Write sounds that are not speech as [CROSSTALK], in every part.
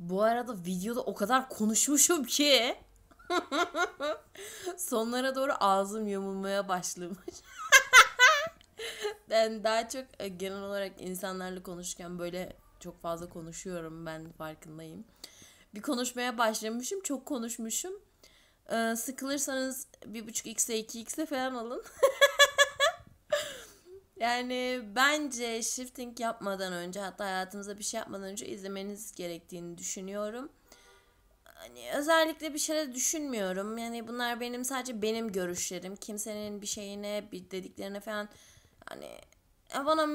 Bu arada videoda o kadar konuşmuşum ki. [LAUGHS] Sonlara doğru ağzım yumulmaya başlamış. [LAUGHS] ben daha çok e, genel olarak insanlarla konuşurken böyle çok fazla konuşuyorum ben farkındayım. Bir konuşmaya başlamışım, çok konuşmuşum. Ee, sıkılırsanız buçuk xe iki xe falan alın. [LAUGHS] Yani bence shifting yapmadan önce hatta hayatımıza bir şey yapmadan önce izlemeniz gerektiğini düşünüyorum. Hani özellikle bir şeyler düşünmüyorum. Yani bunlar benim sadece benim görüşlerim. Kimsenin bir şeyine, bir dediklerine falan hani bana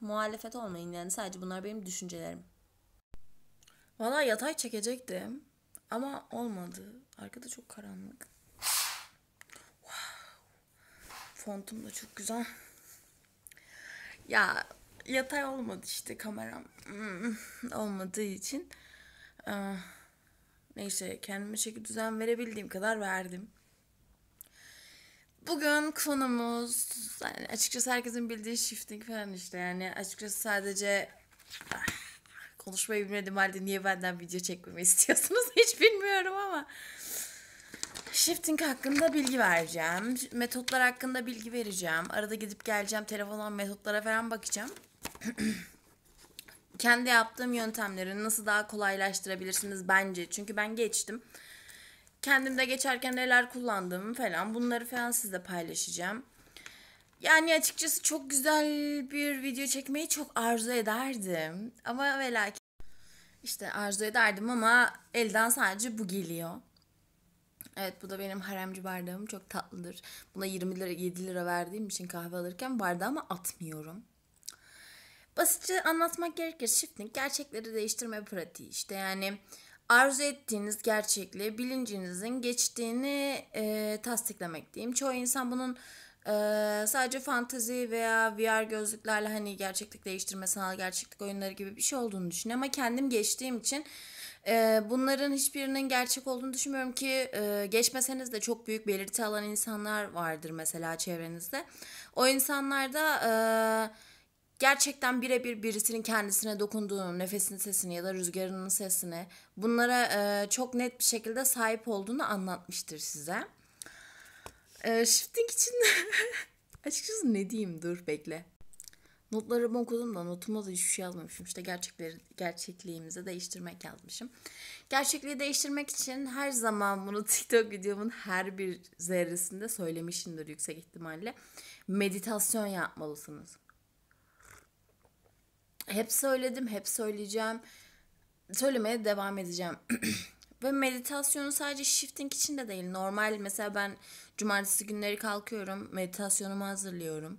muhalefet olmayın yani sadece bunlar benim düşüncelerim. Valla yatay çekecektim ama olmadı. Arkada çok karanlık. Wow. Fontum da çok güzel. Ya yatay olmadı işte kameram hmm, olmadığı için. Ee, neyse kendime şekil düzen verebildiğim kadar verdim. Bugün konumuz yani açıkçası herkesin bildiği shifting falan işte yani açıkçası sadece ah, konuşmayı bilmediğim halde niye benden video çekmemi [LAUGHS] istiyorsunuz hiç bilmiyorum ama shifting hakkında bilgi vereceğim. Metotlar hakkında bilgi vereceğim. Arada gidip geleceğim telefondan metotlara falan bakacağım. [CLEARS THROAT] Kendi yaptığım yöntemleri nasıl daha kolaylaştırabilirsiniz bence. Çünkü ben geçtim. Kendimde geçerken neler kullandığımı falan bunları falan sizle paylaşacağım. Yani açıkçası çok güzel bir video çekmeyi çok arzu ederdim. Ama ve işte arzu ederdim ama elden sadece bu geliyor. Evet bu da benim haremci bardağım. Çok tatlıdır. Buna 20 lira 7 lira verdiğim için kahve alırken bardağıma atmıyorum. Basitçe anlatmak gerekirse shifting gerçekleri değiştirme pratiği. işte yani arzu ettiğiniz gerçekliğe bilincinizin geçtiğini e, tasdiklemek diyeyim. Çoğu insan bunun e, sadece fantazi veya VR gözlüklerle hani gerçeklik değiştirme, sanal gerçeklik oyunları gibi bir şey olduğunu düşünüyor ama kendim geçtiğim için e, bunların hiçbirinin gerçek olduğunu düşünmüyorum ki e, geçmeseniz de çok büyük belirti alan insanlar vardır mesela çevrenizde. O insanlarda e, gerçekten birebir birisinin kendisine dokunduğunu, nefesinin sesini ya da rüzgarının sesini bunlara e, çok net bir şekilde sahip olduğunu anlatmıştır size. E, shifting için [LAUGHS] açıkçası ne diyeyim dur bekle. Notlarımı okudum da notuma da hiçbir şey yazmamışım. İşte gerçekleri, gerçekliğimizi değiştirmek yazmışım. Gerçekliği değiştirmek için her zaman bunu [LAUGHS] TikTok videomun her bir zerresinde söylemişimdir yüksek ihtimalle. Meditasyon yapmalısınız. Hep söyledim, hep söyleyeceğim. Söylemeye devam edeceğim. [CLEARS THROAT] Ve meditasyonu sadece shifting için de değil. Normal mesela ben cumartesi günleri kalkıyorum, meditasyonumu hazırlıyorum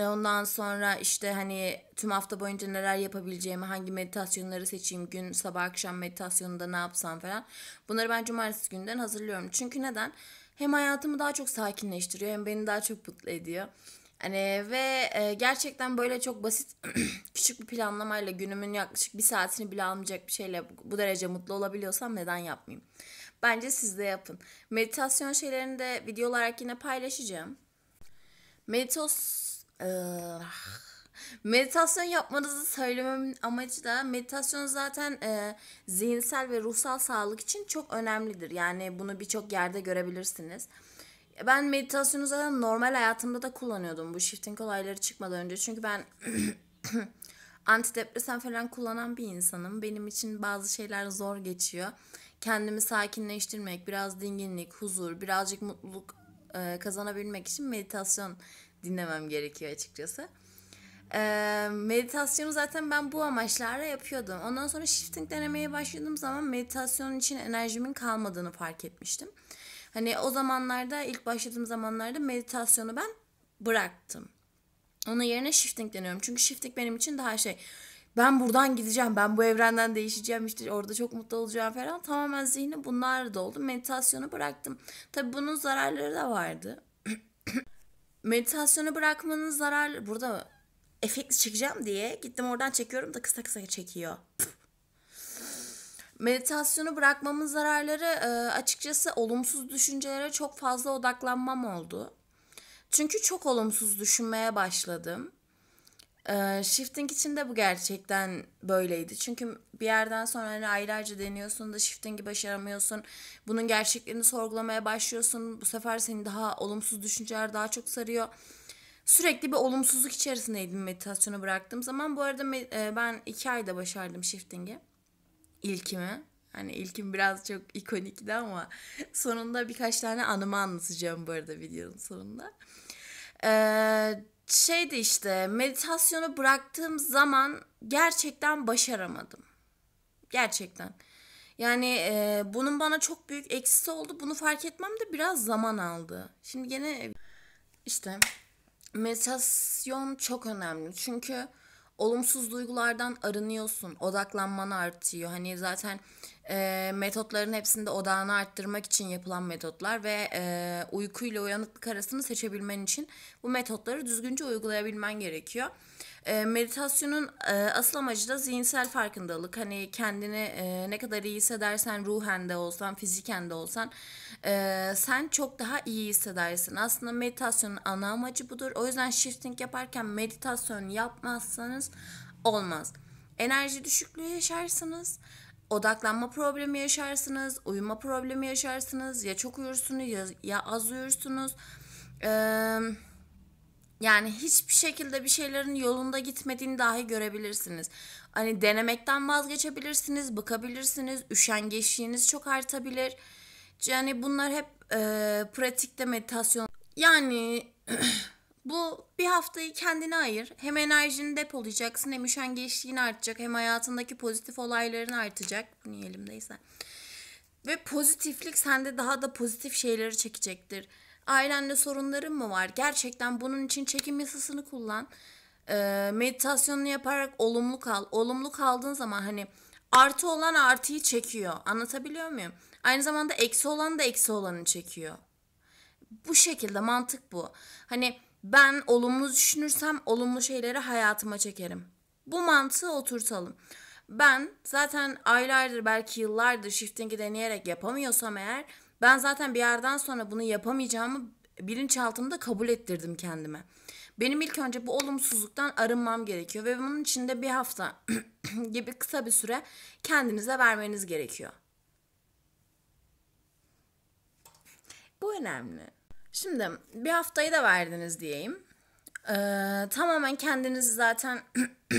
e, ondan sonra işte hani tüm hafta boyunca neler yapabileceğimi, hangi meditasyonları seçeyim, gün sabah akşam meditasyonunda ne yapsam falan. Bunları ben cumartesi günden hazırlıyorum. Çünkü neden? Hem hayatımı daha çok sakinleştiriyor hem beni daha çok mutlu ediyor. Hani ve e, gerçekten böyle çok basit [CLEARS THROAT] küçük bir planlamayla günümün yaklaşık bir saatini bile almayacak bir şeyle bu derece mutlu olabiliyorsam neden yapmayayım? Bence siz de yapın. Meditasyon şeylerini de video olarak yine paylaşacağım. Meditasyon Meditasyon yapmanızı söylememin amacı da meditasyon zaten e, zihinsel ve ruhsal sağlık için çok önemlidir. Yani bunu birçok yerde görebilirsiniz. Ben meditasyonu zaten normal hayatımda da kullanıyordum bu shifting olayları çıkmadan önce. Çünkü ben [CLEARS THROAT] antidepresan falan kullanan bir insanım. Benim için bazı şeyler zor geçiyor. Kendimi sakinleştirmek, biraz dinginlik, huzur, birazcık mutluluk e, kazanabilmek için meditasyon dinlemem gerekiyor açıkçası. Ee, meditasyonu zaten ben bu amaçlarla yapıyordum. Ondan sonra shifting denemeye başladığım zaman meditasyon için enerjimin kalmadığını fark etmiştim. Hani o zamanlarda ilk başladığım zamanlarda meditasyonu ben bıraktım. Onun yerine shifting deniyorum. Çünkü shifting benim için daha şey ben buradan gideceğim, ben bu evrenden değişeceğim, işte orada çok mutlu olacağım falan. Tamamen zihni bunlar doldu. Meditasyonu bıraktım. Tabii bunun zararları da vardı meditasyonu bırakmanın zararlı... Burada efekti çekeceğim diye gittim oradan çekiyorum da kısa kısa çekiyor. Meditasyonu bırakmamın zararları e, açıkçası olumsuz düşüncelere çok fazla odaklanmam oldu. Çünkü çok olumsuz düşünmeye başladım. Ee, shifting için de bu gerçekten böyleydi. Çünkü bir yerden sonra hani aylarca deniyorsun da shifting'i başaramıyorsun. Bunun gerçeklerini sorgulamaya başlıyorsun. Bu sefer seni daha olumsuz düşünceler daha çok sarıyor. Sürekli bir olumsuzluk içerisindeydim meditasyonu bıraktığım zaman. Bu arada ben iki ayda başardım shifting'i. İlkimi. Hani ilkim biraz çok ikonikti ama [LAUGHS] sonunda birkaç tane anımı anlatacağım bu arada videonun sonunda. Eee şeydi işte meditasyonu bıraktığım zaman gerçekten başaramadım. Gerçekten. Yani e, bunun bana çok büyük eksisi oldu. Bunu fark etmem de biraz zaman aldı. Şimdi gene işte meditasyon çok önemli. Çünkü olumsuz duygulardan arınıyorsun. Odaklanman artıyor. Hani zaten e, metotların hepsinde odağını arttırmak için yapılan metotlar ve e, uykuyla uyanıklık arasını seçebilmen için bu metotları düzgünce uygulayabilmen gerekiyor. E, meditasyonun e, asıl amacı da zihinsel farkındalık. Hani kendini e, ne kadar iyi hissedersen ruhen de olsan, fiziken de olsan e, sen çok daha iyi hissedersin. Aslında meditasyonun ana amacı budur. O yüzden shifting yaparken meditasyon yapmazsanız olmaz. Enerji düşüklüğü yaşarsınız odaklanma problemi yaşarsınız, uyuma problemi yaşarsınız, ya çok uyursunuz ya, ya az uyursunuz. Ee, yani hiçbir şekilde bir şeylerin yolunda gitmediğini dahi görebilirsiniz. Hani denemekten vazgeçebilirsiniz, bıkabilirsiniz, üşengeçliğiniz çok artabilir. Yani bunlar hep e, pratikte meditasyon. Yani [CLEARS THROAT] bu bir haftayı kendine ayır. Hem enerjini depolayacaksın hem üşengeçliğin artacak hem hayatındaki pozitif olayların artacak. bunu niye elimdeyse. Ve pozitiflik sende daha da pozitif şeyleri çekecektir ailenle sorunların mı var? Gerçekten bunun için çekim yasasını kullan. E, meditasyonunu yaparak olumlu kal. Olumlu kaldığın zaman hani artı olan artıyı çekiyor. Anlatabiliyor muyum? Aynı zamanda eksi olan da eksi olanı çekiyor. Bu şekilde mantık bu. Hani ben olumlu düşünürsem olumlu şeyleri hayatıma çekerim. Bu mantığı oturtalım. Ben zaten aylardır belki yıllardır shifting'i deneyerek yapamıyorsam eğer ben zaten bir yerden sonra bunu yapamayacağımı bilinçaltımda kabul ettirdim kendime. Benim ilk önce bu olumsuzluktan arınmam gerekiyor ve bunun için de bir hafta [CLEARS THROAT] gibi kısa bir süre kendinize vermeniz gerekiyor. Bu önemli. Şimdi bir haftayı da verdiniz diyeyim. Ee, tamamen kendinizi zaten [CLEARS THROAT]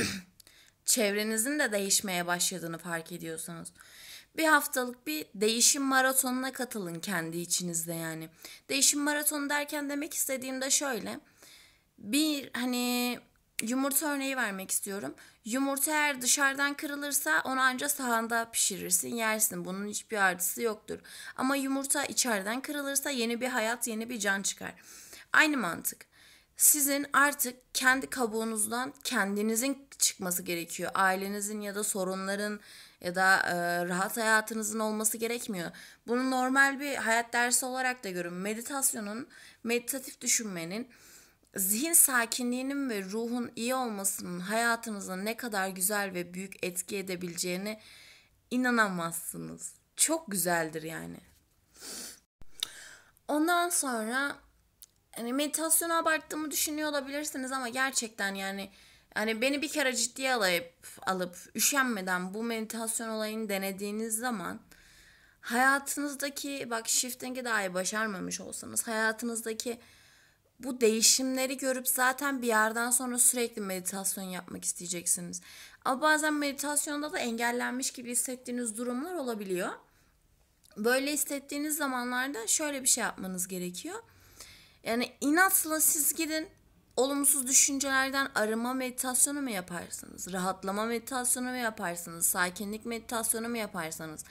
çevrenizin de değişmeye başladığını fark ediyorsanız bir haftalık bir değişim maratonuna katılın kendi içinizde yani. Değişim maratonu derken demek istediğim de şöyle. Bir hani yumurta örneği vermek istiyorum. Yumurta eğer dışarıdan kırılırsa onu anca sahanda pişirirsin, yersin. Bunun hiçbir artısı yoktur. Ama yumurta içeriden kırılırsa yeni bir hayat, yeni bir can çıkar. Aynı mantık sizin artık kendi kabuğunuzdan kendinizin çıkması gerekiyor. Ailenizin ya da sorunların ya da e, rahat hayatınızın olması gerekmiyor. Bunu normal bir hayat dersi olarak da görün. Meditasyonun, meditatif düşünmenin zihin sakinliğinin ve ruhun iyi olmasının hayatınıza ne kadar güzel ve büyük etki edebileceğini inanamazsınız. Çok güzeldir yani. Ondan sonra hani meditasyonu abarttığımı düşünüyor olabilirsiniz ama gerçekten yani yani beni bir kere ciddiye alıp, alıp üşenmeden bu meditasyon olayını denediğiniz zaman hayatınızdaki bak shifting'i dahi başarmamış olsanız hayatınızdaki bu değişimleri görüp zaten bir yerden sonra sürekli meditasyon yapmak isteyeceksiniz. Ama bazen meditasyonda da engellenmiş gibi hissettiğiniz durumlar olabiliyor. Böyle hissettiğiniz zamanlarda şöyle bir şey yapmanız gerekiyor. Yani inatla siz gidin Olumsuz düşüncelerden arama meditasyonu mu yaparsınız? Rahatlama meditasyonu mu yaparsınız? Sakinlik meditasyonu mu yaparsanız,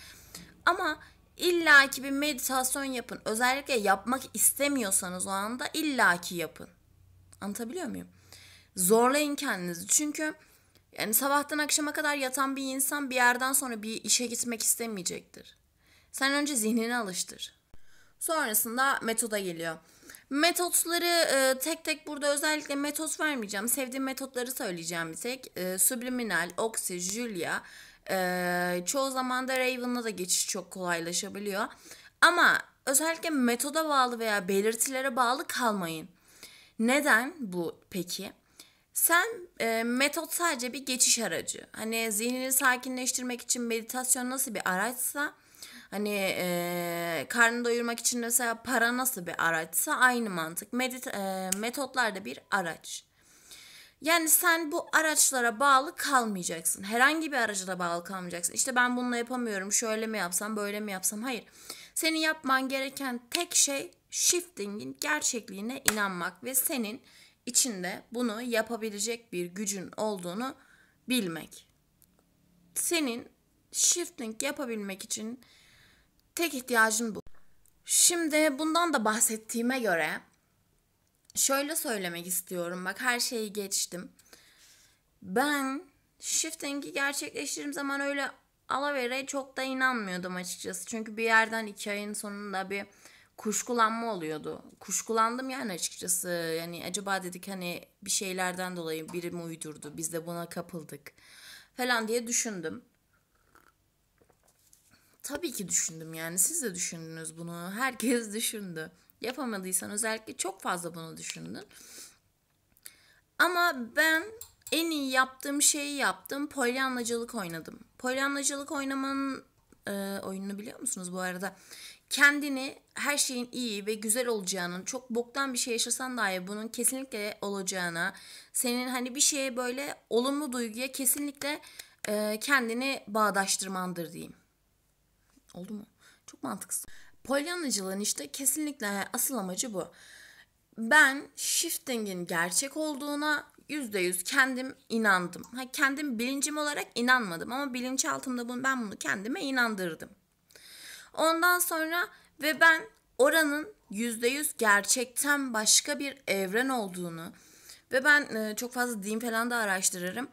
Ama illaki bir meditasyon yapın. Özellikle yapmak istemiyorsanız o anda illaki yapın. Anlatabiliyor muyum? Zorlayın kendinizi. Çünkü yani sabahtan akşama kadar yatan bir insan bir yerden sonra bir işe gitmek istemeyecektir. Sen önce zihnini alıştır. Sonrasında metoda geliyor. Metotları e, tek tek burada özellikle metot vermeyeceğim. Sevdiğim metotları söyleyeceğim bir tek. E, Subliminal, Oxy, Julia. E, çoğu zaman da Raven'la da geçiş çok kolaylaşabiliyor. Ama özellikle metoda bağlı veya belirtilere bağlı kalmayın. Neden bu peki? Sen e, metot sadece bir geçiş aracı. Hani zihnini sakinleştirmek için meditasyon nasıl bir araçsa Hani e, karnını doyurmak için mesela para nasıl bir araçsa aynı mantık. Medit e, metotlar da bir araç. Yani sen bu araçlara bağlı kalmayacaksın. Herhangi bir araca da bağlı kalmayacaksın. İşte ben bununla yapamıyorum. Şöyle mi yapsam, böyle mi yapsam? Hayır. Senin yapman gereken tek şey shifting'in gerçekliğine inanmak ve senin içinde bunu yapabilecek bir gücün olduğunu bilmek. Senin shifting yapabilmek için Tek ihtiyacın bu. Şimdi bundan da bahsettiğime göre şöyle söylemek istiyorum. Bak her şeyi geçtim. Ben shifting'i gerçekleştirdiğim zaman öyle alavere çok da inanmıyordum açıkçası. Çünkü bir yerden iki ayın sonunda bir kuşkulanma oluyordu. Kuşkulandım yani açıkçası. Yani acaba dedik hani bir şeylerden dolayı biri mi uydurdu? Biz de buna kapıldık falan diye düşündüm. Tabii ki düşündüm yani siz de düşündünüz bunu. Herkes [LAUGHS] düşündü. Yapamadıysan özellikle çok fazla bunu düşündün. Ama ben en iyi yaptığım şeyi yaptım. Polyanlacılık oynadım. Polyanlacılık oynamanın e, oyununu biliyor musunuz bu arada? Kendini her şeyin iyi ve güzel olacağının, çok boktan bir şey yaşasan dahi bunun kesinlikle olacağına, senin hani bir şeye böyle olumlu duyguya kesinlikle e, kendini bağdaştırmandır diyeyim. Oldu mu? Çok mantıksız. Polyanacılığın işte kesinlikle asıl amacı bu. Ben shifting'in gerçek olduğuna %100 kendim inandım. Ha, kendim bilincim olarak inanmadım ama bilinçaltımda bunu, ben bunu kendime inandırdım. Ondan sonra ve ben oranın %100 gerçekten başka bir evren olduğunu ve ben e, çok fazla din falan da araştırırım.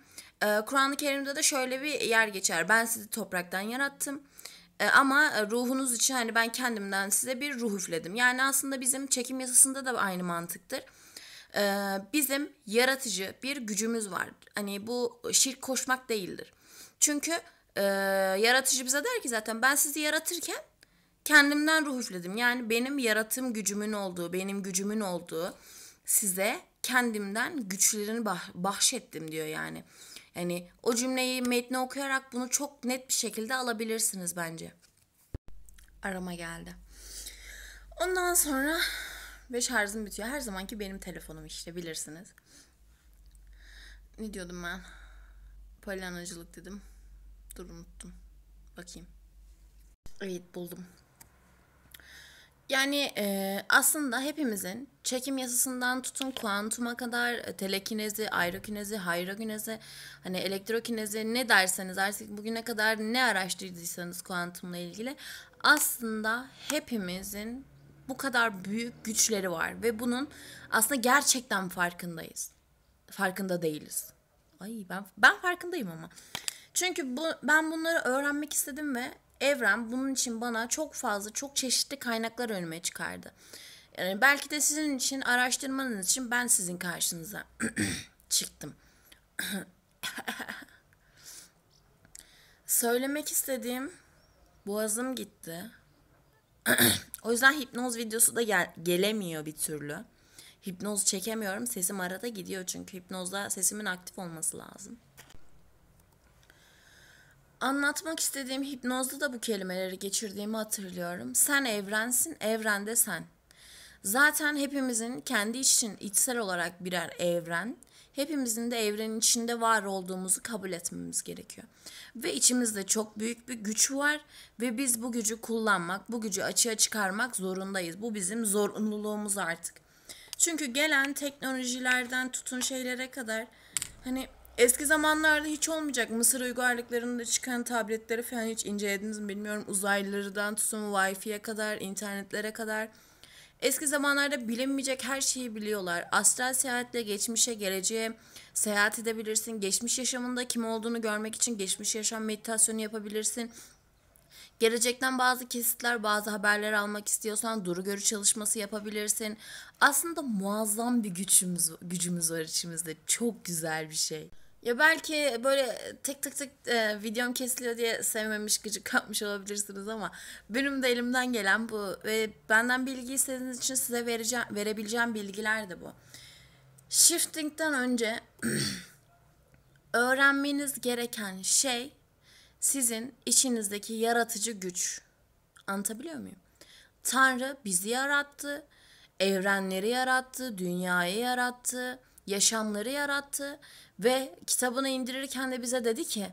E, Kur'an-ı Kerim'de de şöyle bir yer geçer. Ben sizi topraktan yarattım e, ama e, ruhunuz için hani ben kendimden size bir ruh üfledim. Yani aslında bizim çekim yasasında da aynı mantıktır. E, bizim yaratıcı bir gücümüz var. Hani bu şirk koşmak değildir. Çünkü yaratıcı bize der ki zaten ben sizi yaratırken kendimden ruh üfledim. Yani benim yaratım gücümün olduğu, benim gücümün olduğu size kendimden güçlerini bahşettim diyor yani. Hani o cümleyi metni okuyarak bunu çok net bir şekilde alabilirsiniz bence. Arama geldi. Ondan sonra ve şarjım bitiyor. Her zamanki benim telefonum işte bilirsiniz. Ne diyordum ben? Polyanacılık dedim. Dur unuttum. Bakayım. Evet buldum. Yani e, aslında hepimizin çekim yasasından tutun kuantuma kadar e, telekinezi, aerokinezi, hayrokinezi, hani elektrokinezi ne derseniz artık bugüne kadar ne araştırdıysanız kuantumla ilgili aslında hepimizin bu kadar büyük güçleri var ve bunun aslında gerçekten farkındayız. Farkında değiliz. Ay ben ben farkındayım ama. Çünkü bu ben bunları öğrenmek istedim ve evren bunun için bana çok fazla, çok çeşitli kaynaklar önüme çıkardı. Yani belki de sizin için, araştırmanız için ben sizin karşınıza [CLEARS THROAT] çıktım. [CLEARS THROAT] Söylemek istediğim boğazım gitti. [CLEARS THROAT] o yüzden hipnoz videosu da gel- gelemiyor bir türlü. Hipnoz çekemiyorum. Sesim arada gidiyor çünkü hipnozda sesimin aktif olması lazım. Anlatmak istediğim hipnozda da bu kelimeleri geçirdiğimi hatırlıyorum. Sen evrensin, evrende sen. Zaten hepimizin kendi için içsel olarak birer evren, hepimizin de evrenin içinde var olduğumuzu kabul etmemiz gerekiyor. Ve içimizde çok büyük bir güç var ve biz bu gücü kullanmak, bu gücü açığa çıkarmak zorundayız. Bu bizim zorunluluğumuz artık. Çünkü gelen teknolojilerden tutun şeylere kadar hani Eski zamanlarda hiç olmayacak Mısır uygarlıklarında çıkan tabletleri falan hiç incelediniz mi bilmiyorum. Uzaylılardan tutun Wi-Fi'ye kadar, internetlere kadar. Eski zamanlarda bilinmeyecek her şeyi biliyorlar. Astral seyahatle geçmişe, geleceğe seyahat edebilirsin. Geçmiş yaşamında kim olduğunu görmek için geçmiş yaşam meditasyonu yapabilirsin. Gelecekten bazı kesitler, bazı haberler almak istiyorsan duru görü çalışması yapabilirsin. Aslında muazzam bir gücümüz gücümüz var içimizde. Çok güzel bir şey. Ya belki böyle tek tık tık e, videom kesiliyor diye sevmemiş gıcık kapmış olabilirsiniz ama benim de elimden gelen bu ve benden bilgi istediğiniz için size vereceğim verebileceğim bilgiler de bu. Shifting'den önce [CLEARS THROAT] öğrenmeniz gereken şey sizin içinizdeki yaratıcı güç. Anlatabiliyor muyum? Tanrı bizi yarattı, evrenleri yarattı, dünyayı yarattı, yaşamları yarattı ve kitabını indirirken de bize dedi ki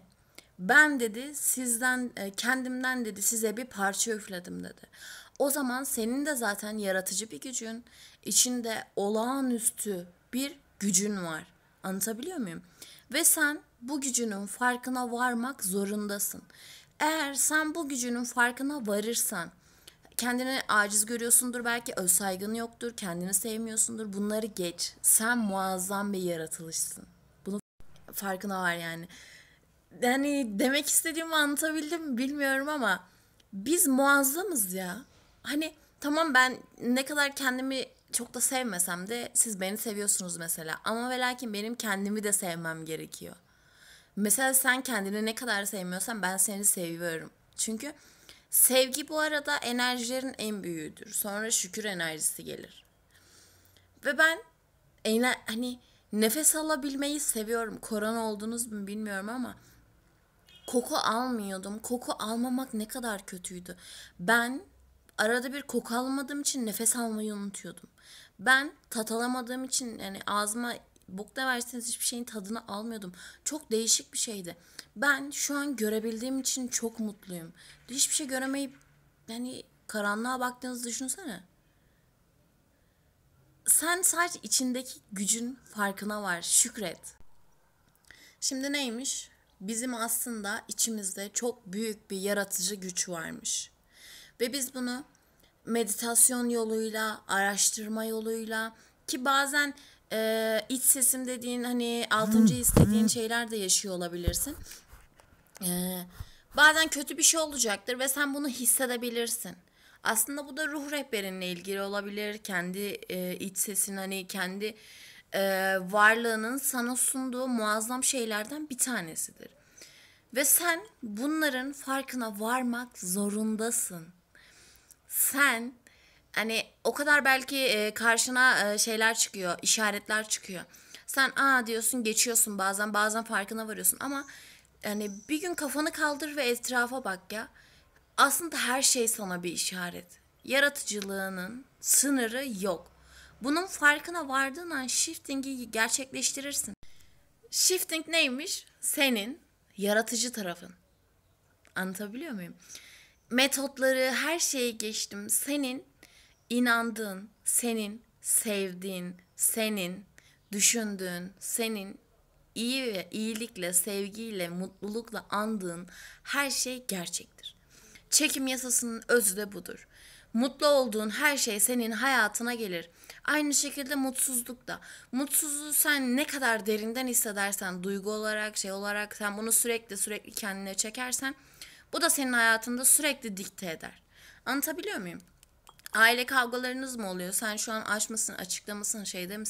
ben dedi sizden e, kendimden dedi size bir parça üfledim dedi. O zaman senin de zaten yaratıcı bir gücün, içinde olağanüstü bir gücün var. Anlatabiliyor muyum? Ve sen bu gücünün farkına varmak zorundasın. Eğer sen bu gücünün farkına varırsan, kendini aciz görüyorsundur belki, öz saygın yoktur, kendini sevmiyorsundur. Bunları geç. Sen muazzam bir yaratılışsın farkına var yani. Yani demek istediğimi anlatabildim bilmiyorum ama biz muazzamız ya. Hani tamam ben ne kadar kendimi çok da sevmesem de siz beni seviyorsunuz mesela. Ama ve lakin benim kendimi de sevmem gerekiyor. Mesela sen kendini ne kadar sevmiyorsan ben seni seviyorum. Çünkü sevgi bu arada enerjilerin en büyüğüdür. Sonra şükür enerjisi gelir. Ve ben hani Nefes alabilmeyi seviyorum. Korona oldunuz mu bilmiyorum ama koku almıyordum. Koku almamak ne kadar kötüydü. Ben arada bir koku almadığım için nefes almayı unutuyordum. Ben tat alamadığım için yani ağzıma bok da verseniz hiçbir şeyin tadını almıyordum. Çok değişik bir şeydi. Ben şu an görebildiğim için çok mutluyum. Hiçbir şey göremeyip yani karanlığa baktığınızı düşünsene sen sadece içindeki gücün farkına var. Şükret. Şimdi neymiş? Bizim aslında içimizde çok büyük bir yaratıcı güç varmış. Ve biz bunu meditasyon yoluyla, araştırma yoluyla ki bazen e, iç sesim dediğin hani altıncı istediğin şeyler de yaşıyor olabilirsin. E, bazen kötü bir şey olacaktır ve sen bunu hissedebilirsin. Aslında bu da ruh rehberinle ilgili olabilir. Kendi e, iç sesin hani kendi e, varlığının sana sunduğu muazzam şeylerden bir tanesidir. Ve sen bunların farkına varmak zorundasın. Sen hani o kadar belki e, karşına e, şeyler çıkıyor, işaretler çıkıyor. Sen aa diyorsun geçiyorsun bazen bazen farkına varıyorsun ama hani bir gün kafanı kaldır ve etrafa bak ya. Aslında her şey sana bir işaret. Yaratıcılığının sınırı yok. Bunun farkına vardığın an shifting'i gerçekleştirirsin. Shifting neymiş? Senin yaratıcı tarafın. Anlatabiliyor muyum? Metotları, her şeyi geçtim. Senin inandığın, senin sevdiğin, senin düşündüğün, senin iyi ve iyilikle, sevgiyle, mutlulukla andığın her şey gerçek. Çekim yasasının özü de budur. Mutlu olduğun her şey senin hayatına gelir. Aynı şekilde mutsuzluk da. Mutsuzluğu sen ne kadar derinden hissedersen, duygu olarak, şey olarak sen bunu sürekli sürekli kendine çekersen bu da senin hayatında sürekli dikte eder. Anlatabiliyor muyum? Aile kavgalarınız mı oluyor? Sen şu an aç mısın, açıkta mısın, şeyde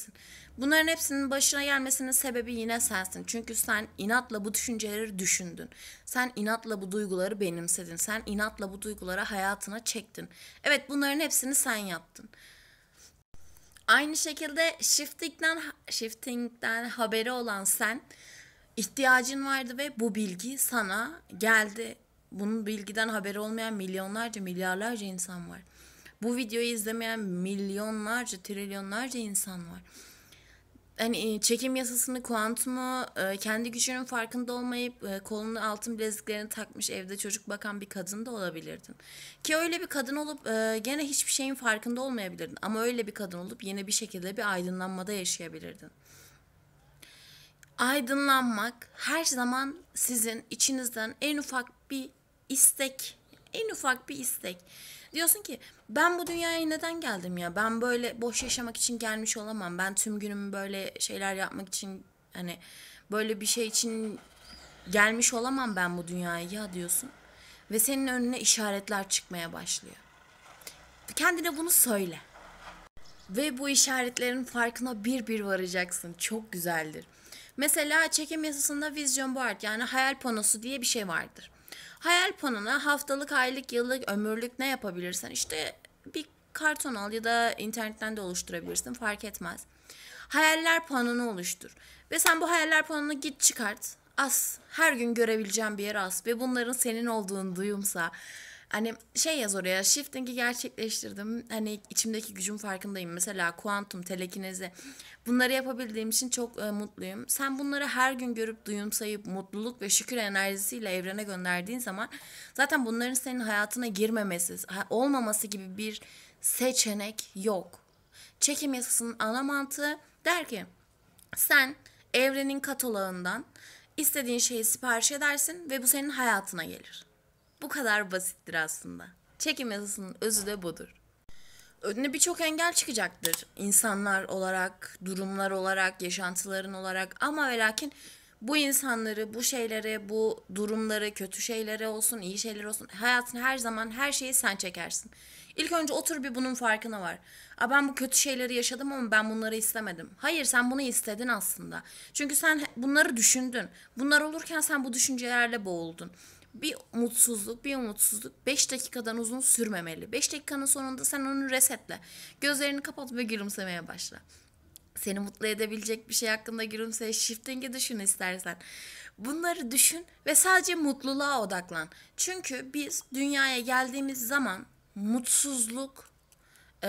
Bunların hepsinin başına gelmesinin sebebi yine sensin. Çünkü sen inatla bu düşünceleri düşündün. Sen inatla bu duyguları benimsedin. Sen inatla bu duyguları hayatına çektin. Evet bunların hepsini sen yaptın. Aynı şekilde shifting'den, shifting'den haberi olan sen ihtiyacın vardı ve bu bilgi sana geldi. Bunun bilgiden haberi olmayan milyonlarca, milyarlarca insan var. Bu videoyu izlemeyen milyonlarca, trilyonlarca insan var. Hani e, çekim yasasını kuantumu e, kendi gücünün farkında olmayıp e, kolunu altın bileziklerini takmış evde çocuk bakan bir kadın da olabilirdin. Ki öyle bir kadın olup gene hiçbir şeyin farkında olmayabilirdin. Ama öyle bir kadın olup yine bir şekilde bir aydınlanmada yaşayabilirdin. Aydınlanmak her zaman sizin içinizden en ufak bir istek, en ufak bir istek Diyorsun ki ben bu dünyaya neden geldim ya? Ben böyle boş yaşamak için gelmiş olamam. Ben tüm günümü böyle şeyler yapmak için hani böyle bir şey için gelmiş olamam ben bu dünyaya ya diyorsun. Ve senin önüne işaretler çıkmaya başlıyor. Kendine bunu söyle. Ve bu işaretlerin farkına bir bir varacaksın. Çok güzeldir. Mesela çekim yasasında vizyon board yani hayal panosu diye bir şey vardır. Hayal panona haftalık, aylık, yıllık, ömürlük ne yapabilirsen işte bir karton al ya da internetten de oluşturabilirsin fark etmez. Hayaller panonu oluştur. Ve sen bu hayaller panonu git çıkart. As. Her gün görebileceğim bir yer as. Ve bunların senin olduğunu duyumsa Hani şey yaz oraya shifting'i gerçekleştirdim. Hani içimdeki gücüm farkındayım. Mesela kuantum, telekinezi. Bunları yapabildiğim için çok e, mutluyum. Sen bunları her gün görüp duyumsayıp mutluluk ve şükür enerjisiyle evrene gönderdiğin zaman zaten bunların senin hayatına girmemesi, olmaması gibi bir seçenek yok. Çekim yasasının ana mantığı der ki sen evrenin katalogundan istediğin şeyi sipariş edersin ve bu senin hayatına gelir. Bu kadar basittir aslında. Çekim yasasının özü de budur. Önüne birçok engel çıkacaktır. İnsanlar olarak, durumlar olarak, yaşantıların olarak ama ve lakin bu insanları, bu şeyleri, bu durumları, kötü şeylere olsun, iyi şeyler olsun hayatın her zaman her şeyi sen çekersin. İlk önce otur bir bunun farkına var. A ben bu kötü şeyleri yaşadım ama ben bunları istemedim. Hayır sen bunu istedin aslında. Çünkü sen bunları düşündün. Bunlar olurken sen bu düşüncelerle boğuldun bir mutsuzluk, bir umutsuzluk 5 dakikadan uzun sürmemeli. 5 dakikanın sonunda sen onu resetle. Gözlerini kapat ve gülümsemeye başla. Seni mutlu edebilecek bir şey hakkında gülümse, shifting'i düşün istersen. Bunları düşün ve sadece mutluluğa odaklan. Çünkü biz dünyaya geldiğimiz zaman mutsuzluk e,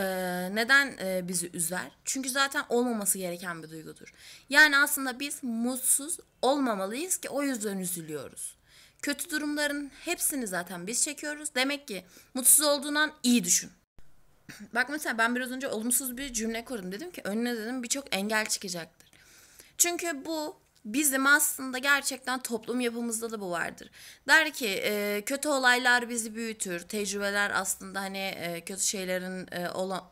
neden e, bizi üzer? Çünkü zaten olmaması gereken bir duygudur. Yani aslında biz mutsuz olmamalıyız ki o yüzden üzülüyoruz. Kötü durumların hepsini zaten biz çekiyoruz. Demek ki mutsuz olduğundan iyi düşün. [CLEARS THROAT] Bak mesela ben biraz önce olumsuz bir cümle kurdum. Dedim ki önüne dedim birçok engel çıkacaktır. Çünkü bu bizim aslında gerçekten toplum yapımızda da bu vardır. Der ki e, kötü olaylar bizi büyütür, tecrübeler aslında hani e, kötü şeylerin e, olan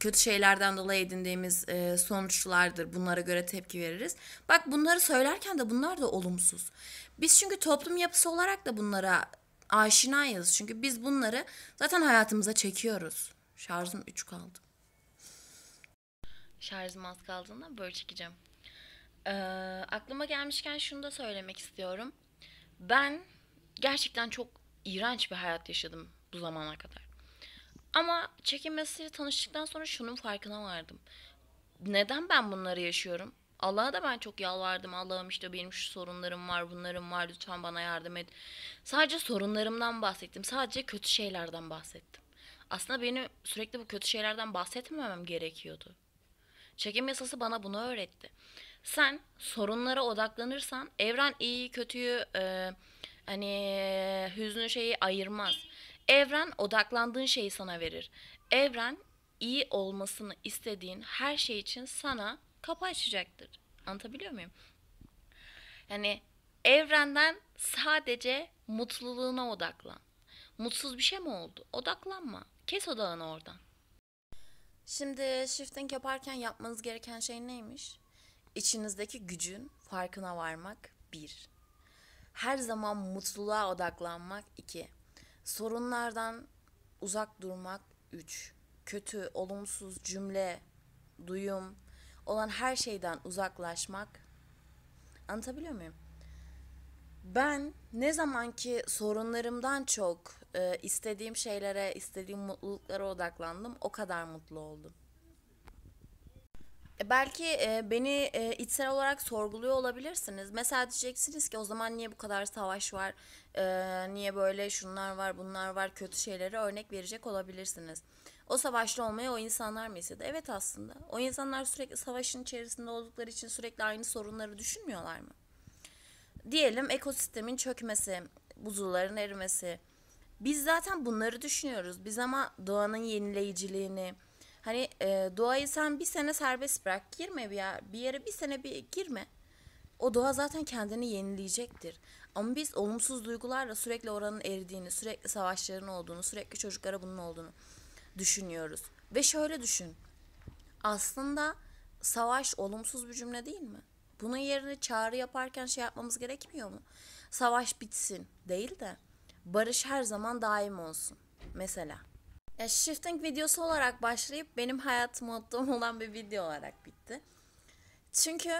kötü şeylerden dolayı edindiğimiz e, sonuçlardır. Bunlara göre tepki veririz. Bak bunları söylerken de bunlar da olumsuz. Biz çünkü toplum yapısı olarak da bunlara aşinayız. Çünkü biz bunları zaten hayatımıza çekiyoruz. Şarjım 3 kaldı. Şarjım az kaldığında böyle çekeceğim. Ee, aklıma gelmişken şunu da söylemek istiyorum. Ben gerçekten çok iğrenç bir hayat yaşadım bu zamana kadar. Ama Çekin tanıştıktan sonra şunun farkına vardım. Neden ben bunları yaşıyorum? Allah'a da ben çok yalvardım. Allah'ım işte benim şu sorunlarım var, bunlarım var. Lütfen bana yardım et. Sadece sorunlarımdan bahsettim. Sadece kötü şeylerden bahsettim. Aslında benim sürekli bu kötü şeylerden bahsetmemem gerekiyordu. Çekim yasası bana bunu öğretti. Sen sorunlara odaklanırsan evren iyiyi kötüyü e, hani hüznü şeyi ayırmaz. Evren odaklandığın şeyi sana verir. Evren iyi olmasını istediğin her şey için sana kapı açacaktır. Anlatabiliyor muyum? Yani evrenden sadece mutluluğuna odaklan. Mutsuz bir şey mi oldu? Odaklanma. Kes odağını oradan. Şimdi shifting yaparken yapmanız gereken şey neymiş? İçinizdeki gücün farkına varmak bir. Her zaman mutluluğa odaklanmak iki. Sorunlardan uzak durmak 3. Kötü, olumsuz cümle, duyum olan her şeyden uzaklaşmak. Anlatabiliyor muyum? Ben ne zaman ki sorunlarımdan çok e, istediğim şeylere, istediğim mutluluklara odaklandım, o kadar mutlu oldum. E, belki e, beni e, içsel olarak sorguluyor olabilirsiniz. Mesela diyeceksiniz ki o zaman niye bu kadar savaş var? E, niye böyle şunlar var, bunlar var? Kötü şeylere örnek verecek olabilirsiniz. O savaşlı olmayı o insanlar mı istedi? Evet aslında. O insanlar sürekli savaşın içerisinde oldukları için sürekli aynı sorunları düşünmüyorlar mı? Diyelim ekosistemin çökmesi, buzulların erimesi. Biz zaten bunları düşünüyoruz. Biz ama doğanın yenileyiciliğini, Hani e, doğayı sen bir sene serbest bırak. Girme bir, yer, bir yere bir sene bir girme. O doğa zaten kendini yenileyecektir. Ama biz olumsuz duygularla sürekli oranın eridiğini, sürekli savaşların olduğunu, sürekli çocuklara bunun olduğunu düşünüyoruz. Ve şöyle düşün. Aslında savaş olumsuz bir cümle değil mi? Bunun yerine çağrı yaparken şey yapmamız gerekmiyor mu? Savaş bitsin değil de barış her zaman daim olsun mesela. Ya shifting videosu olarak başlayıp benim hayat mottom olan bir video olarak bitti. Çünkü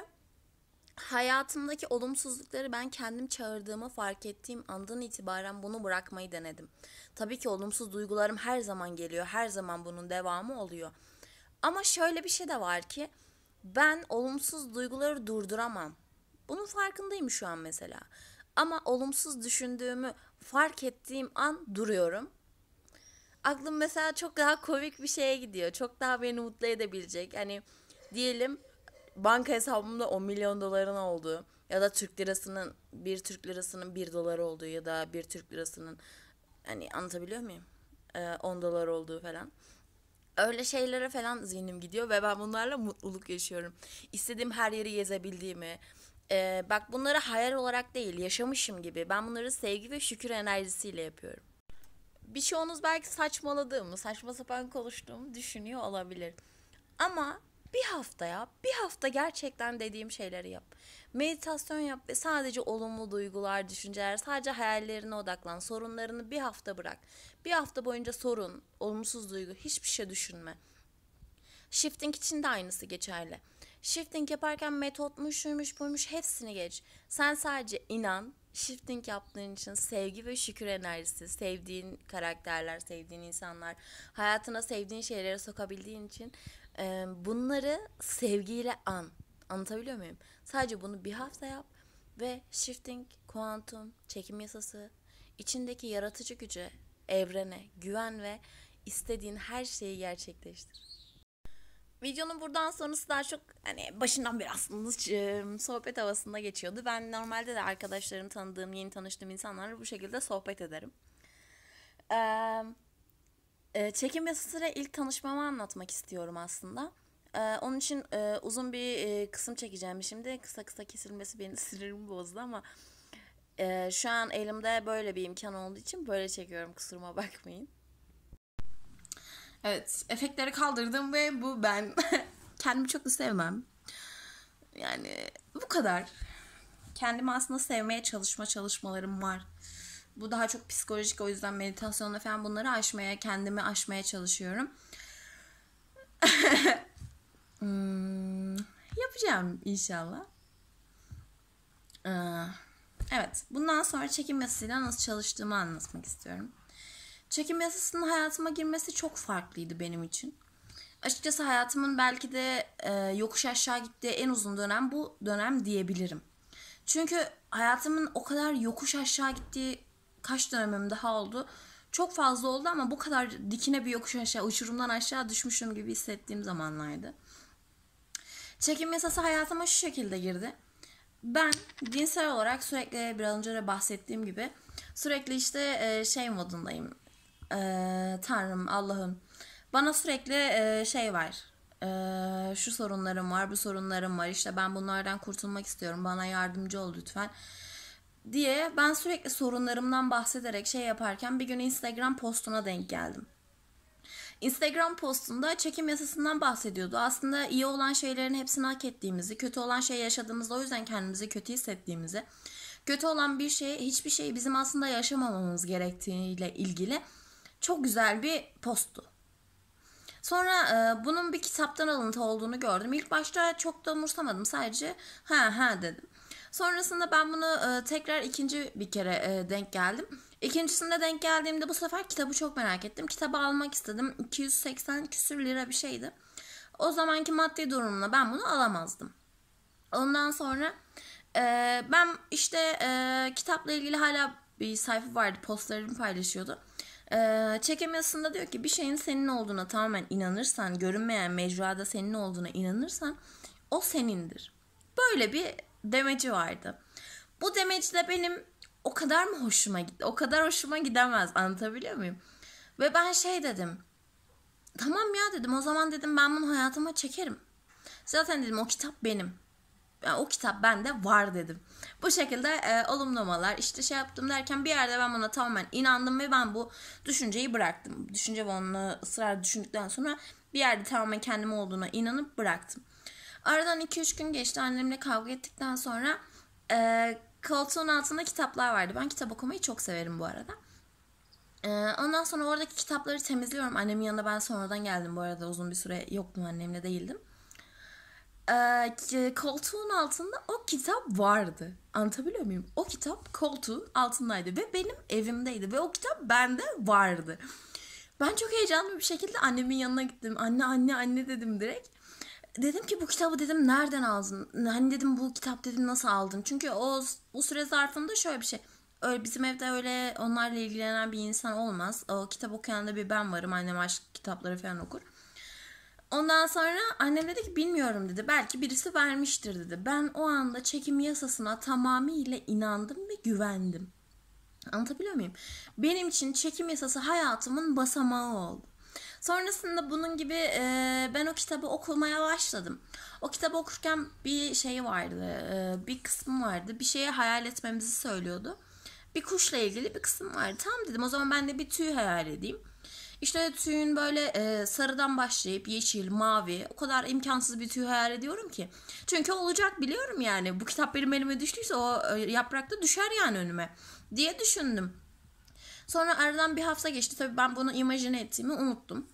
hayatımdaki olumsuzlukları ben kendim çağırdığımı fark ettiğim andan itibaren bunu bırakmayı denedim. Tabii ki olumsuz duygularım her zaman geliyor. Her zaman bunun devamı oluyor. Ama şöyle bir şey de var ki ben olumsuz duyguları durduramam. Bunun farkındayım şu an mesela. Ama olumsuz düşündüğümü fark ettiğim an duruyorum aklım mesela çok daha komik bir şeye gidiyor. Çok daha beni mutlu edebilecek. Hani diyelim banka hesabımda 10 milyon doların oldu ya da Türk lirasının bir Türk lirasının bir dolar olduğu ya da bir Türk lirasının hani anlatabiliyor muyum? Ee, 10 dolar olduğu falan. Öyle şeylere falan zihnim gidiyor ve ben bunlarla mutluluk yaşıyorum. İstediğim her yeri gezebildiğimi, ee, bak bunları hayal olarak değil yaşamışım gibi. Ben bunları sevgi ve şükür enerjisiyle yapıyorum. Bir birçoğunuz belki saçmaladığımı, saçma sapan konuştuğumu düşünüyor olabilir. Ama bir hafta yap. Bir hafta gerçekten dediğim şeyleri yap. Meditasyon yap ve sadece olumlu duygular, düşünceler, sadece hayallerine odaklan. Sorunlarını bir hafta bırak. Bir hafta boyunca sorun, olumsuz duygu, hiçbir şey düşünme. Shifting için de aynısı geçerli. Shifting yaparken metotmuş, şuymuş, buymuş hepsini geç. Sen sadece inan, shifting yaptığın için sevgi ve şükür enerjisi, sevdiğin karakterler, sevdiğin insanlar, hayatına sevdiğin şeyleri sokabildiğin için e, bunları sevgiyle an. Anlatabiliyor muyum? Sadece bunu bir hafta yap ve shifting, kuantum, çekim yasası, içindeki yaratıcı gücü, evrene güven ve istediğin her şeyi gerçekleştir. Videonun buradan sonrası daha çok hani başından beri aslında [LAUGHS] sohbet havasında geçiyordu. Ben normalde de arkadaşlarım tanıdığım, yeni tanıştığım insanlarla bu şekilde sohbet ederim. Ee, çekim yasasıyla ilk tanışmamı anlatmak istiyorum aslında. Ee, onun için e, uzun bir e, kısım çekeceğim şimdi. Kısa kısa kesilmesi beni [LAUGHS] sinirimi bozdu ama e, şu an elimde böyle bir imkan olduğu için böyle çekiyorum kusuruma bakmayın. Evet efektleri kaldırdım ve bu ben. [LAUGHS] Kendimi çok da sevmem. Yani bu kadar. Kendimi aslında sevmeye çalışma çalışmalarım var. Bu daha çok psikolojik o yüzden meditasyonla falan bunları aşmaya, kendimi aşmaya çalışıyorum. [LAUGHS] Hmm, yapacağım inşallah. Ee, evet bundan sonra çekim yasasıyla nasıl çalıştığımı anlatmak istiyorum. Çekim yasasının hayatıma girmesi çok farklıydı benim için. Açıkçası hayatımın belki de e, yokuş aşağı gittiği en uzun dönem bu dönem diyebilirim. Çünkü hayatımın o kadar yokuş aşağı gittiği kaç dönemim daha oldu. Çok fazla oldu ama bu kadar dikine bir yokuş aşağı, uçurumdan aşağı düşmüşüm gibi hissettiğim zamanlardı. Çekim yasası hayatıma şu şekilde girdi. Ben dinsel olarak sürekli biraz önce de bahsettiğim gibi sürekli işte e, şey modundayım e, Tanrım Allah'ım bana sürekli e, şey var, e, şu sorunlarım var bu sorunlarım var işte ben bunlardan kurtulmak istiyorum bana yardımcı ol lütfen diye ben sürekli sorunlarımdan bahsederek şey yaparken bir gün Instagram postuna denk geldim. Instagram postunda çekim yasasından bahsediyordu. Aslında iyi olan şeylerin hepsini hak ettiğimizi, kötü olan şey yaşadığımızda o yüzden kendimizi kötü hissettiğimizi, kötü olan bir şey, hiçbir şey bizim aslında yaşamamamız gerektiğiyle ilgili çok güzel bir posttu. Sonra e, bunun bir kitaptan alıntı olduğunu gördüm. İlk başta çok da umursamadım. Sadece ha ha dedim. Sonrasında ben bunu e, tekrar ikinci bir kere e, denk geldim. İkincisinde denk geldiğimde bu sefer kitabı çok merak ettim. Kitabı almak istedim. 280 küsür lira bir şeydi. O zamanki maddi durumla ben bunu alamazdım. Ondan sonra e, ben işte e, kitapla ilgili hala bir sayfa vardı. postlarımı paylaşıyordu. Ee, çekemesinde diyor ki bir şeyin senin olduğuna tamamen inanırsan, görünmeyen mecrada senin olduğuna inanırsan o senindir. Böyle bir demeci vardı. Bu demeci de benim o kadar mı hoşuma gitti? O kadar hoşuma gidemez anlatabiliyor muyum? Ve ben şey dedim. Tamam ya dedim o zaman dedim ben bunu hayatıma çekerim. Zaten dedim o kitap benim yani o kitap bende var dedim. Bu şekilde e, olumlamalar işte şey yaptım derken bir yerde ben buna tamamen inandım ve ben bu düşünceyi bıraktım. Düşünce ve onunla ısrar düşündükten sonra bir yerde tamamen kendim olduğuna inanıp bıraktım. Aradan 2-3 gün geçti annemle kavga ettikten sonra e, koltuğun altında kitaplar vardı. Ben kitap okumayı çok severim bu arada. E, ondan sonra oradaki kitapları temizliyorum. Annemin yanına ben sonradan geldim bu arada uzun bir süre yoktum annemle değildim. E, koltuğun altında o kitap vardı. Anlatabiliyor muyum? O kitap koltuğun altındaydı ve benim evimdeydi ve o kitap bende vardı. Ben çok heyecanlı bir şekilde annemin yanına gittim. Anne anne anne dedim direkt. Dedim ki bu kitabı dedim nereden aldın? Hani dedim bu kitap dedim nasıl aldın? Çünkü o o süre zarfında şöyle bir şey. Öyle bizim evde öyle onlarla ilgilenen bir insan olmaz. O kitap okuyan da bir ben varım. Annem aşk kitapları falan okur. Ondan sonra annem dedi ki bilmiyorum dedi. Belki birisi vermiştir dedi. Ben o anda çekim yasasına tamamıyla inandım ve güvendim. Anlatabiliyor muyum? Benim için çekim yasası hayatımın basamağı oldu. Sonrasında bunun gibi e, ben o kitabı okumaya başladım. O kitabı okurken bir şey vardı, e, bir kısım vardı. Bir şeyi hayal etmemizi söylüyordu. Bir kuşla ilgili bir kısım vardı. Tamam dedim o zaman ben de bir tüy hayal edeyim. İşte tüyün böyle e, sarıdan başlayıp yeşil, mavi o kadar imkansız bir tüy hayal ediyorum ki. Çünkü olacak biliyorum yani bu kitap benim elime düştüyse o e, yaprakta düşer yani önüme diye düşündüm. Sonra aradan bir hafta geçti. Tabii ben bunu imajine ettiğimi unuttum.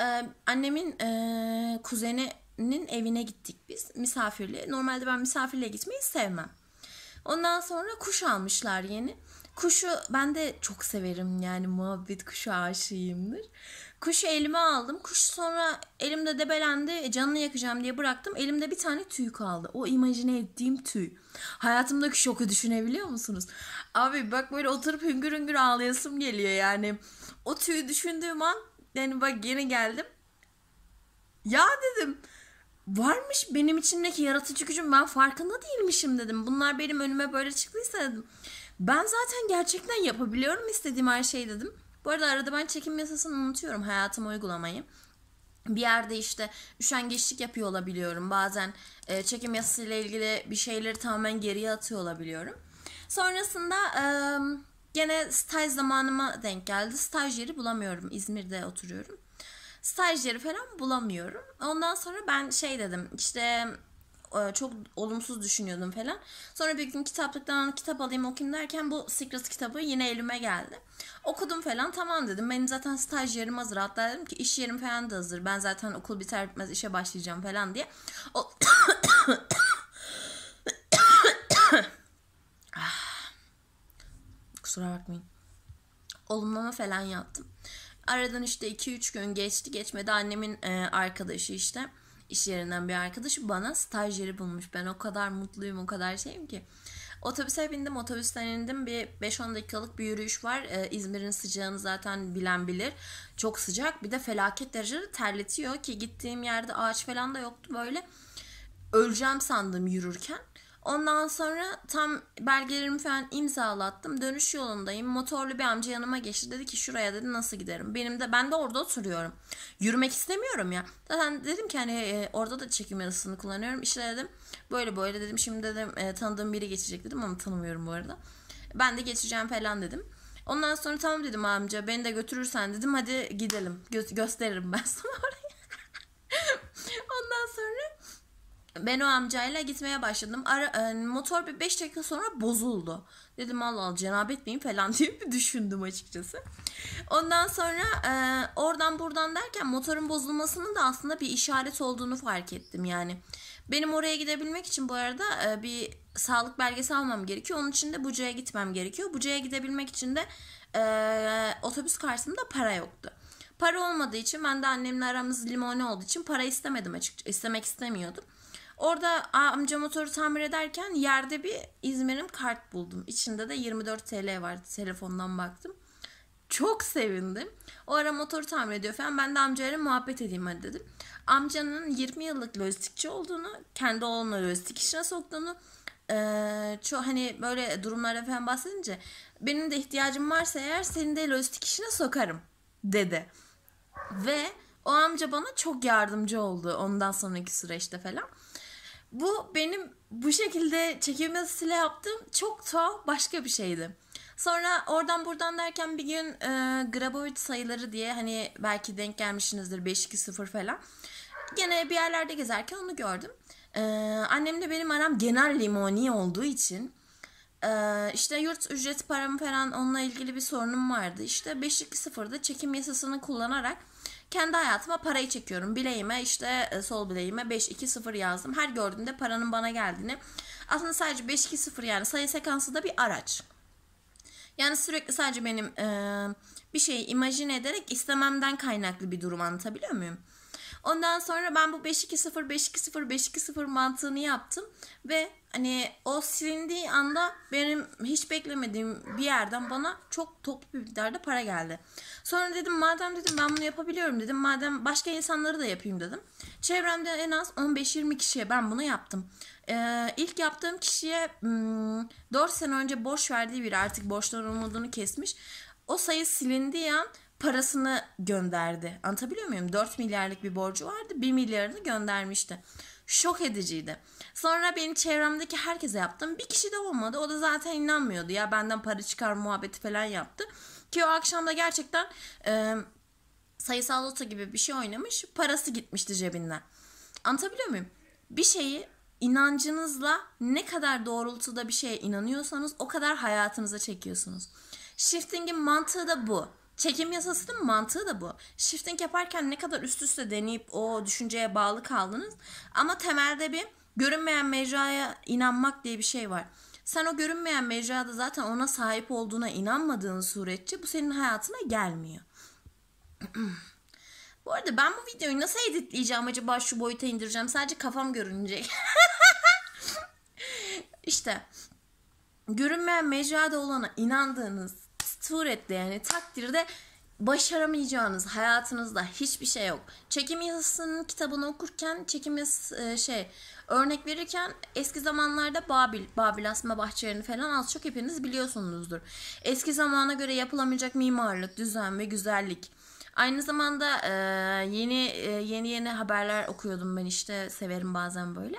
Ee, annemin e, kuzeninin evine gittik biz misafirliğe. Normalde ben misafirliğe gitmeyi sevmem. Ondan sonra kuş almışlar yeni. Kuşu ben de çok severim yani muhabbet kuşu aşığıyımdır. Kuşu elime aldım. Kuş sonra elimde debelendi. E, canını yakacağım diye bıraktım. Elimde bir tane tüy kaldı. O imajine ettiğim tüy. Hayatımdaki şoku düşünebiliyor musunuz? Abi bak böyle oturup hüngür hüngür ağlayasım geliyor yani. O tüyü düşündüğüm an yani bak yeni geldim. Ya dedim varmış benim içimdeki yaratıcı gücüm ben farkında değilmişim dedim. Bunlar benim önüme böyle çıktıysa dedim. Ben zaten gerçekten yapabiliyorum istediğim her şeyi dedim. Bu arada arada ben çekim yasasını unutuyorum hayatıma uygulamayı. Bir yerde işte üşengeçlik yapıyor olabiliyorum. Bazen e, çekim yasasıyla ilgili bir şeyleri tamamen geriye atıyor olabiliyorum. Sonrasında e, gene staj zamanıma denk geldi. Staj yeri bulamıyorum. İzmir'de oturuyorum. Staj yeri falan bulamıyorum. Ondan sonra ben şey dedim işte e, çok olumsuz düşünüyordum falan. Sonra bir gün kitaplıktan kitap alayım okuyayım derken bu Secret kitabı yine elime geldi. Okudum falan tamam dedim. Benim zaten staj yerim hazır. Hatta dedim ki iş yerim falan da hazır. Ben zaten okul biter bitmez işe başlayacağım falan diye. O... [COUGHS] Kusura bakmayın. Olumlama falan yaptım. Aradan işte 2-3 gün geçti geçmedi annemin e, arkadaşı işte iş yerinden bir arkadaşı bana staj yeri bulmuş. Ben o kadar mutluyum, o kadar şeyim ki. Otobüse bindim, otobüsten indim. Bir 5-10 dakikalık bir yürüyüş var. Ee, İzmir'in sıcağını zaten bilen bilir. Çok sıcak. Bir de felaket derecede terletiyor ki gittiğim yerde ağaç falan da yoktu böyle. Öleceğim sandım yürürken. Ondan sonra tam belgelerimi falan imzalattım. Dönüş yolundayım. Motorlu bir amca yanıma geçti. Dedi ki şuraya dedi nasıl giderim? Benim de ben de orada oturuyorum. Yürümek istemiyorum ya. Zaten dedim ki hani e, orada da çekim yazısını kullanıyorum. İşte dedim böyle böyle dedim. Şimdi dedim e, tanıdığım biri geçecek dedim ama tanımıyorum bu arada. Ben de geçeceğim falan dedim. Ondan sonra tamam dedim amca beni de götürürsen dedim hadi gidelim. Gö- gösteririm ben [LAUGHS] sana oraya. ben o amcayla gitmeye başladım. Ara, e, motor bir 5 dakika sonra bozuldu. Dedim Allah Allah cenabet miyim falan [LAUGHS] diye bir düşündüm açıkçası. Ondan sonra e, oradan buradan derken motorun bozulmasının da aslında bir işaret olduğunu fark ettim yani. Benim oraya gidebilmek için bu arada e, bir sağlık belgesi almam gerekiyor. Onun için de Buca'ya gitmem gerekiyor. Buca'ya gidebilmek için de e, otobüs karşısında para yoktu. Para olmadığı için ben de annemle aramız limoni olduğu için para istemedim açıkçası. İstemek istemiyordum. Orada amca motoru tamir ederken yerde bir İzmir'im kart buldum. İçinde de 24 TL vardı. Telefondan baktım. Çok sevindim. O ara motoru tamir ediyor falan. Ben de amcayla muhabbet edeyim hadi dedim. Amcanın 20 yıllık lojistikçi olduğunu, kendi oğlunu lojistik işine soktuğunu, ee, çok hani böyle durumlara falan bahsedince benim de ihtiyacım varsa eğer seni de lojistik işine sokarım dedi. Ve o amca bana çok yardımcı oldu ondan sonraki süreçte falan. Bu benim bu şekilde çekilmesiyle yaptığım çok tuhaf başka bir şeydi. Sonra oradan buradan derken bir gün e, Grabovic sayıları diye hani belki denk gelmişsinizdir 5-2-0 falan. Gene bir yerlerde gezerken onu gördüm. E, annemle benim aram genel limoni olduğu için e, işte yurt ücreti paramı falan onunla ilgili bir sorunum vardı. İşte 5-2-0'da çekim yasasını kullanarak kendi hayatıma parayı çekiyorum. Bileğime işte e, sol bileğime 520 yazdım. Her gördüğümde paranın bana geldiğini. Aslında sadece 520 yani sayı sekansı da bir araç. Yani sürekli sadece benim e, bir şeyi imajin ederek istememden kaynaklı bir durum anlatabiliyor muyum? Ondan sonra ben bu 5-2-0, 5-2-0, 5-2-0 mantığını yaptım. Ve hani o silindiği anda benim hiç beklemediğim bir yerden bana çok toplu bir miktarda para geldi. Sonra dedim madem dedim ben bunu yapabiliyorum dedim. Madem başka insanları da yapayım dedim. Çevremde en az 15-20 kişiye ben bunu yaptım. Ee, ilk yaptığım kişiye 4 hmm, sene önce borç verdiği biri artık borçların umudunu kesmiş. O sayı silindiği an parasını gönderdi. Anlatabiliyor muyum? 4 milyarlık bir borcu vardı. 1 milyarını göndermişti. Şok ediciydi. Sonra benim çevremdeki herkese yaptım. Bir kişi de olmadı. O da zaten inanmıyordu. Ya benden para çıkar muhabbeti falan yaptı. Ki o akşam da gerçekten e, sayısal loto gibi bir şey oynamış. Parası gitmişti cebinden. Anlatabiliyor muyum? Bir şeyi inancınızla ne kadar doğrultuda bir şeye inanıyorsanız o kadar hayatınıza çekiyorsunuz. Shifting'in mantığı da bu. Çekim yasasının mantığı da bu. Shifting yaparken ne kadar üst üste deneyip o düşünceye bağlı kaldınız. Ama temelde bir görünmeyen mecraya inanmak diye bir şey var. Sen o görünmeyen mecrada zaten ona sahip olduğuna inanmadığın suretçe bu senin hayatına gelmiyor. [CLEARS THROAT] bu arada ben bu videoyu nasıl editleyeceğim acaba şu boyuta indireceğim sadece kafam görünecek. [LAUGHS] İşte görünmeyen mecrada olana inandığınız suretle yani takdirde başaramayacağınız hayatınızda hiçbir şey yok. Çekim yasasının kitabını okurken çekim yasası, e, şey örnek verirken eski zamanlarda Babil, Babil asma bahçelerini falan az çok hepiniz biliyorsunuzdur. Eski zamana göre yapılamayacak mimarlık, düzen ve güzellik. Aynı zamanda e, yeni e, yeni yeni haberler okuyordum ben işte severim bazen böyle.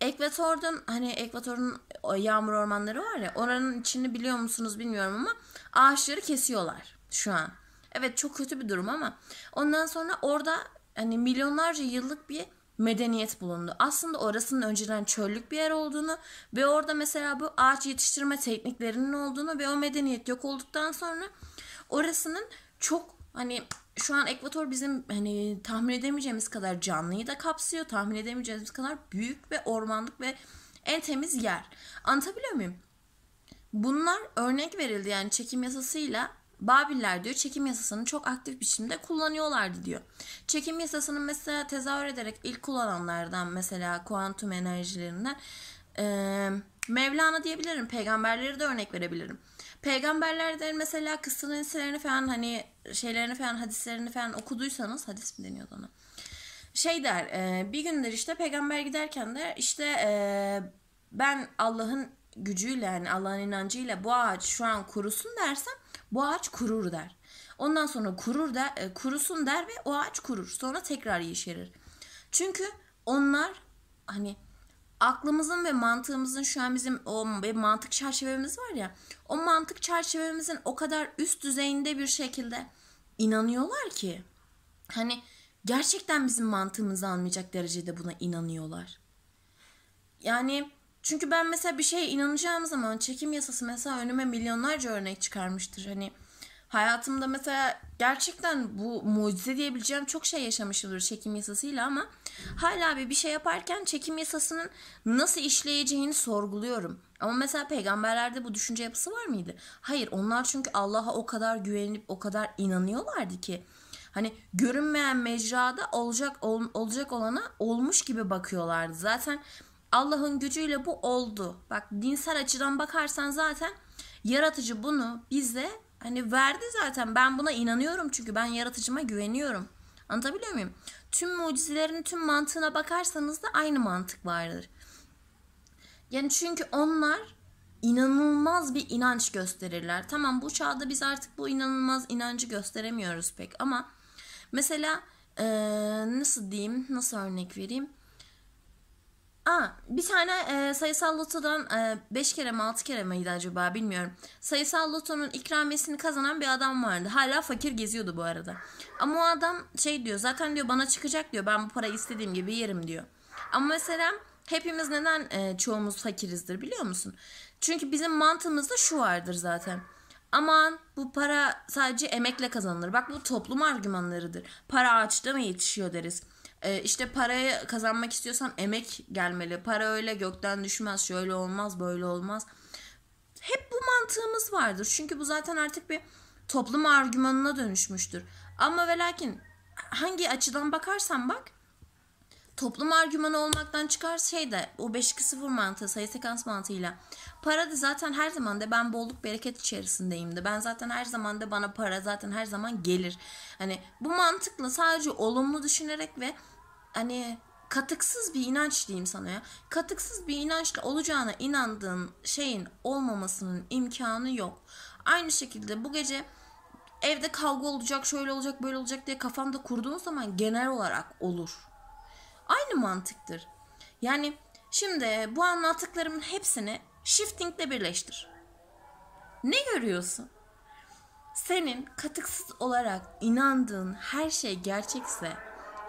Ekvator'dan hani Ekvator'un yağmur ormanları var ya oranın içini biliyor musunuz bilmiyorum ama ağaçları kesiyorlar şu an. Evet çok kötü bir durum ama ondan sonra orada hani milyonlarca yıllık bir medeniyet bulundu. Aslında orasının önceden çöllük bir yer olduğunu ve orada mesela bu ağaç yetiştirme tekniklerinin olduğunu ve o medeniyet yok olduktan sonra orasının çok hani şu an ekvator bizim hani tahmin edemeyeceğimiz kadar canlıyı da kapsıyor. Tahmin edemeyeceğimiz kadar büyük ve ormanlık ve en temiz yer. Anlatabiliyor muyum? Bunlar örnek verildi yani çekim yasasıyla Babiller diyor çekim yasasını çok aktif biçimde kullanıyorlardı diyor. Çekim yasasını mesela tezahür ederek ilk kullananlardan mesela kuantum enerjilerinden e, Mevlana diyebilirim. Peygamberleri de örnek verebilirim. Peygamberler de mesela kıssalarını falan hani şeylerini falan hadislerini falan okuduysanız hadis mi deniyordu ona? Şey der e, bir gündür işte peygamber giderken de işte e, ben Allah'ın gücüyle yani Allah'ın inancıyla bu ağaç şu an kurusun dersem bu ağaç kurur der. Ondan sonra kurur da e, kurusun der ve o ağaç kurur. Sonra tekrar yeşerir. Çünkü onlar hani aklımızın ve mantığımızın şu an bizim o mantık çerçevemiz var ya o mantık çerçevemizin o kadar üst düzeyinde bir şekilde inanıyorlar ki hani gerçekten bizim mantığımızı almayacak derecede buna inanıyorlar. Yani çünkü ben mesela bir şeye inanacağım zaman çekim yasası mesela önüme milyonlarca örnek çıkarmıştır. Hani hayatımda mesela gerçekten bu mucize diyebileceğim çok şey yaşamışımdır çekim yasasıyla ama hala bir bir şey yaparken çekim yasasının nasıl işleyeceğini sorguluyorum. Ama mesela peygamberlerde bu düşünce yapısı var mıydı? Hayır onlar çünkü Allah'a o kadar güvenip o kadar inanıyorlardı ki hani görünmeyen mecrada olacak ol, olacak olana olmuş gibi bakıyorlardı. Zaten Allah'ın gücüyle bu oldu. Bak dinsel açıdan bakarsan zaten yaratıcı bunu bize hani verdi zaten. Ben buna inanıyorum çünkü ben yaratıcıma güveniyorum. Anlatabiliyor muyum? Tüm mucizelerin tüm mantığına bakarsanız da aynı mantık vardır. Yani çünkü onlar inanılmaz bir inanç gösterirler. Tamam bu çağda biz artık bu inanılmaz inancı gösteremiyoruz pek ama mesela ee, nasıl diyeyim, nasıl örnek vereyim? Aa, bir tane e, sayısal lotodan 5 e, kere mi 6 kere miydi acaba bilmiyorum. Sayısal lotonun ikramiyesini kazanan bir adam vardı. Hala fakir geziyordu bu arada. Ama o adam şey diyor zaten diyor bana çıkacak diyor. Ben bu parayı istediğim gibi yerim diyor. Ama mesela hepimiz neden e, çoğumuz fakirizdir biliyor musun? Çünkü bizim mantığımızda şu vardır zaten. Aman bu para sadece emekle kazanılır. Bak bu toplum argümanlarıdır. Para ağaçta mı yetişiyor deriz. E, işte parayı kazanmak istiyorsan emek gelmeli. Para öyle gökten düşmez, şöyle olmaz, böyle olmaz. Hep bu mantığımız vardır. Çünkü bu zaten artık bir toplum argümanına dönüşmüştür. Ama ve lakin hangi açıdan bakarsan bak toplum argümanı olmaktan çıkar şey de o 5-2-0 mantığı sayı sekans mantığıyla para da zaten her zaman da ben bolluk bereket içerisindeyim de ben zaten her zaman da bana para zaten her zaman gelir. Hani bu mantıkla sadece olumlu düşünerek ve hani katıksız bir inanç diyeyim sana ya. Katıksız bir inançla olacağına inandığın şeyin olmamasının imkanı yok. Aynı şekilde bu gece evde kavga olacak, şöyle olacak, böyle olacak diye kafanda kurduğun zaman genel olarak olur. Aynı mantıktır. Yani şimdi bu anlattıklarımın hepsini shiftingle birleştir. Ne görüyorsun? Senin katıksız olarak inandığın her şey gerçekse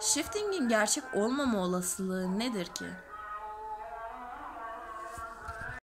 Shifting'in gerçek olmama olasılığı nedir ki?